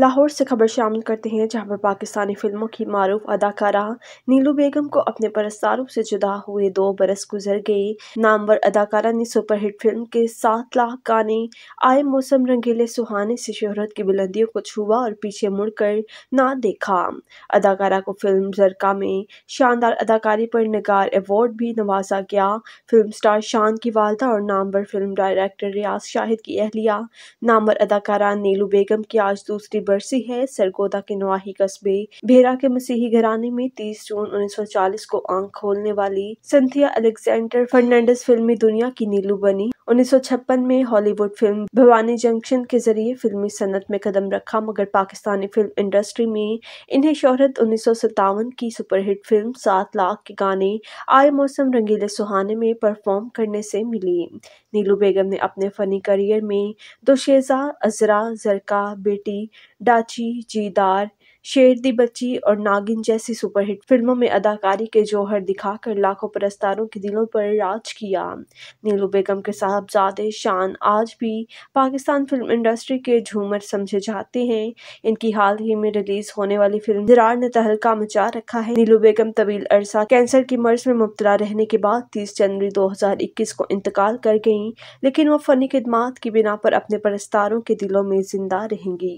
लाहौर से खबर शामिल करते हैं जहां पर पाकिस्तानी फिल्मों की मारूफ अदाकारा नीलू बेगम को अपने परस्तारों से जुदा हुए दो बरस गुजर गए नामवर अदाकारा ने सुपरहिट फिल्म के सात लाख गाने आए मौसम रंगीले सुहाने से शोहरत की बुलंदियों को छुआ और पीछे मुड़कर ना देखा अदाकारा को फिल्म जरका में शानदार अदाकारी पर नगार अवार्ड भी नवाजा गया फिल्म स्टार शान की वालदा और नामवर फिल्म डायरेक्टर रियाज शाहिद की अहलिया नामवर अदाकारा नीलू बेगम की आज दूसरी बरसी है सरगोदा के नवाही कस्बे भेरा के मसीही घराने में 30 जून 1940 को आंख खोलने वाली संथिया अलेक्जेंडर फर्नांडिस फिल्मी दुनिया की नीलू बनी 1956 में हॉलीवुड फिल्म भवानी जंक्शन के जरिए फिल्मी सनत में कदम रखा मगर पाकिस्तानी फिल्म इंडस्ट्री में इन्हें शोहरत उन्नीस की सुपरहिट फिल्म सात लाख के गाने आए मौसम रंगीले सुहाने में परफॉर्म करने से मिली नीलू बेगम ने अपने फनी करियर में दोशेजा अजरा जरका बेटी डाची जीदार शेर दी बच्ची और नागिन जैसी सुपरहिट फिल्मों में अदाकारी के जौहर दिखाकर लाखों परस्तारों के दिलों पर राज किया नीलू बेगम के साहबजादे शान आज भी पाकिस्तान फिल्म इंडस्ट्री के झूमर समझे जाते हैं इनकी हाल ही में रिलीज होने वाली फिल्म जरार ने तहलका मचा रखा है नीलू बेगम तवील अरसा कैंसर की मर्ज में मुबतला रहने के बाद तीस जनवरी इक्कीस को इंतकाल कर गईं लेकिन वो फनी खिदमात की बिना पर अपने परस्तारों के दिलों में जिंदा रहेंगी